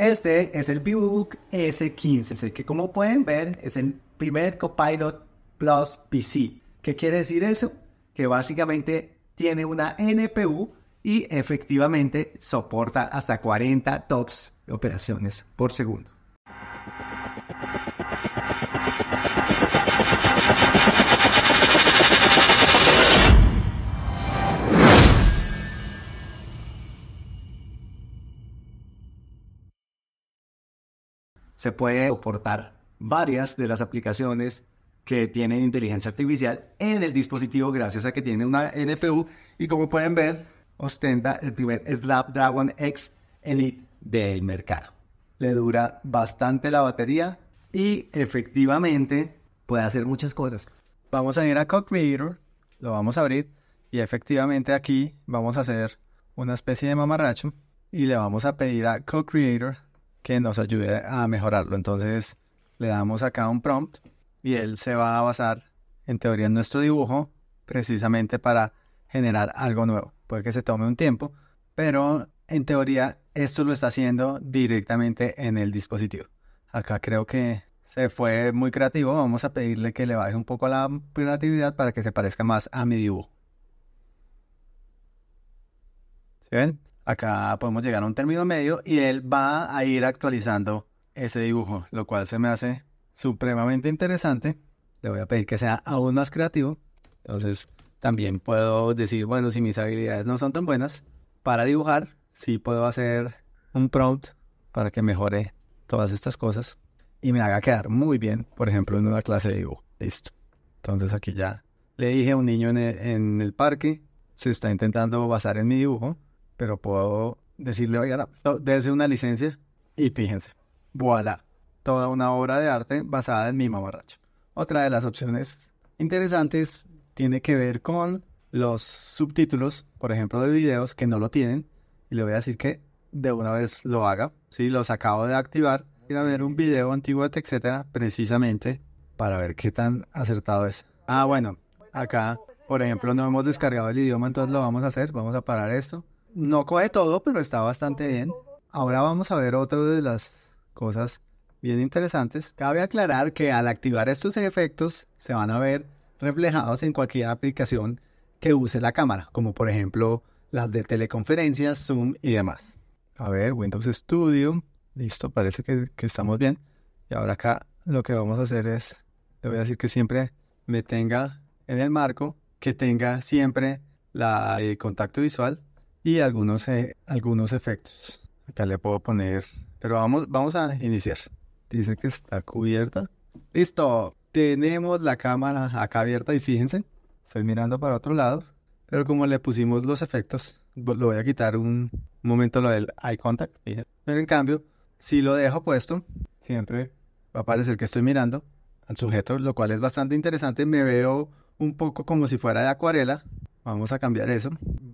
Este es el VivoBook S15, que como pueden ver es el primer Copilot Plus PC. ¿Qué quiere decir eso? Que básicamente tiene una NPU y efectivamente soporta hasta 40 tops de operaciones por segundo. se puede soportar varias de las aplicaciones que tienen inteligencia artificial en el dispositivo gracias a que tiene una NFU y como pueden ver ostenta el primer Snapdragon X Elite del mercado. Le dura bastante la batería y efectivamente puede hacer muchas cosas. Vamos a ir a Creator, lo vamos a abrir y efectivamente aquí vamos a hacer una especie de mamarracho y le vamos a pedir a Co-Creator que nos ayude a mejorarlo. Entonces le damos acá un prompt y él se va a basar en teoría en nuestro dibujo precisamente para generar algo nuevo. Puede que se tome un tiempo, pero en teoría esto lo está haciendo directamente en el dispositivo. Acá creo que se fue muy creativo. Vamos a pedirle que le baje un poco la creatividad para que se parezca más a mi dibujo. ¿Sí ven? acá podemos llegar a un término medio y él va a ir actualizando ese dibujo, lo cual se me hace supremamente interesante. Le voy a pedir que sea aún más creativo. Entonces, también puedo decir, bueno, si mis habilidades no son tan buenas para dibujar, sí puedo hacer un prompt para que mejore todas estas cosas y me haga quedar muy bien, por ejemplo, en una clase de dibujo. Listo. Entonces aquí ya le dije a un niño en el, en el parque, se está intentando basar en mi dibujo, pero puedo decirle, oigan, dése una licencia y fíjense, voilà, toda una obra de arte basada en mi mamarracho. Otra de las opciones interesantes tiene que ver con los subtítulos, por ejemplo, de videos que no lo tienen, y le voy a decir que de una vez lo haga, si los acabo de activar, ir a ver un video antiguo, etcétera, precisamente para ver qué tan acertado es. Ah, bueno, acá, por ejemplo, no hemos descargado el idioma, entonces lo vamos a hacer, vamos a parar esto no coge todo, pero está bastante bien. Ahora vamos a ver otra de las cosas bien interesantes. Cabe aclarar que al activar estos efectos se van a ver reflejados en cualquier aplicación que use la cámara, como por ejemplo las de teleconferencias, Zoom y demás. A ver, Windows Studio. Listo, parece que, estamos bien. Y ahora acá lo que vamos a hacer es, le voy a decir que siempre me tenga en el marco, que tenga siempre la, el eh, contacto visual y algunos, eh, algunos efectos. Acá le puedo poner, pero vamos, vamos a iniciar. Dice que está cubierta. Listo, tenemos la cámara acá abierta y fíjense, estoy mirando para otro lado, pero como le pusimos los efectos, lo voy a quitar un, momento lo del eye contact, pero en cambio, si lo dejo puesto, siempre va a parecer que estoy mirando al sujeto, lo cual es bastante interesante, me veo un poco como si fuera de acuarela, vamos a cambiar eso,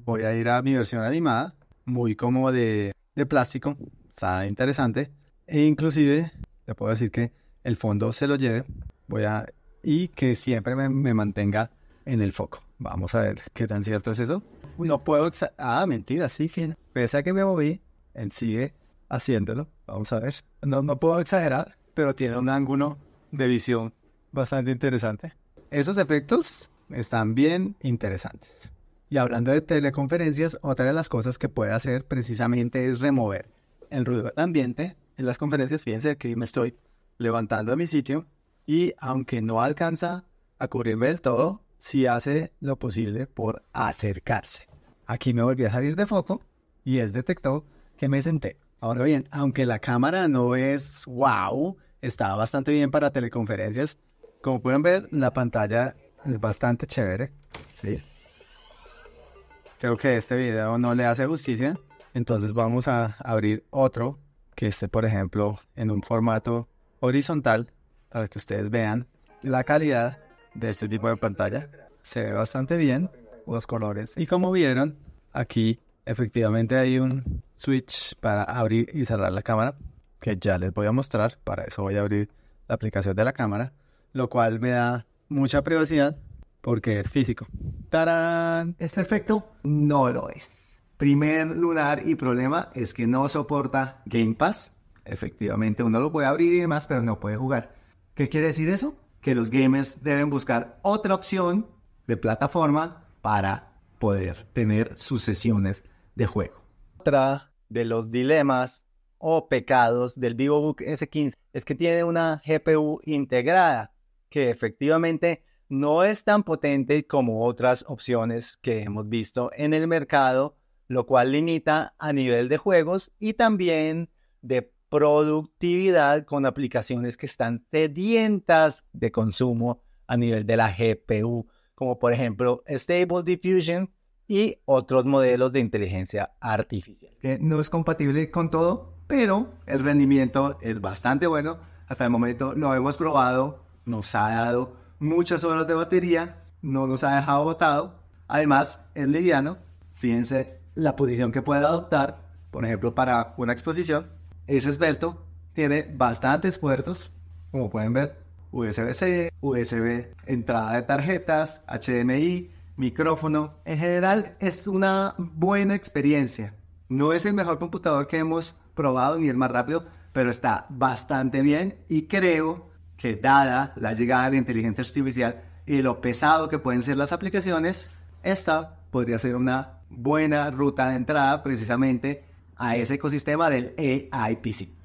voy a ir a mi versión animada, muy cómoda de, plástico, está interesante. E inclusive, te puedo decir que el fondo se lo lleve, voy a... Y que siempre me, mantenga en el foco. Vamos a ver qué tan cierto es eso. No puedo... Ah, mentira, sí, fin. Pese a que me moví, él sigue haciéndolo. Vamos a ver. No, no puedo exagerar, pero tiene un ángulo de visión bastante interesante. Esos efectos están bien interesantes. Y hablando de teleconferencias, otra de las cosas que puede hacer precisamente es remover el ruido del ambiente. En las conferencias, fíjense que me estoy levantando de mi sitio y aunque no alcanza a cubrirme del todo, sí hace lo posible por acercarse. Aquí me volví a salir de foco y él detectó que me senté. Ahora bien, aunque la cámara no es wow, está bastante bien para teleconferencias. Como pueden ver, la pantalla es bastante chévere. Sí. Creo que este video no le hace justicia. Entonces vamos a abrir otro que esté, por ejemplo, en un formato horizontal para que ustedes vean la calidad de este tipo de pantalla. Se ve bastante bien los colores. Y como vieron, aquí efectivamente hay un switch para abrir y cerrar la cámara que ya les voy a mostrar. Para eso voy a abrir la aplicación de la cámara, lo cual me da mucha privacidad porque es físico. ¡Tarán! ¿Es perfecto? No lo es. Primer lunar y problema es que no soporta Game Pass. Efectivamente, uno lo puede abrir y demás, pero no puede jugar. ¿Qué quiere decir eso? Que los gamers deben buscar otra opción de plataforma para poder tener sus sesiones de juego. Otra de los dilemas o pecados del VivoBook S15 es que tiene una GPU integrada que efectivamente no es tan potente como otras opciones que hemos visto en el mercado, lo cual limita a nivel de juegos y también de productividad con aplicaciones que están sedientas de consumo a nivel de la GPU, como por ejemplo Stable Diffusion y otros modelos de inteligencia artificial. Que no es compatible con todo, pero el rendimiento es bastante bueno. Hasta el momento lo hemos probado, nos ha dado muchas horas de batería, no nos ha dejado botado. Además, es liviano. Fíjense la posición que puede adoptar, por ejemplo, para una exposición. Es esbelto, tiene bastantes puertos, como pueden ver. USB-C, USB, entrada de tarjetas, HDMI, micrófono. En general es una buena experiencia. No es el mejor computador que hemos probado ni el más rápido, pero está bastante bien y creo que dada la llegada de la inteligencia artificial y lo pesado que pueden ser las aplicaciones, esta podría ser una buena ruta de entrada precisamente a ese ecosistema del AIPC.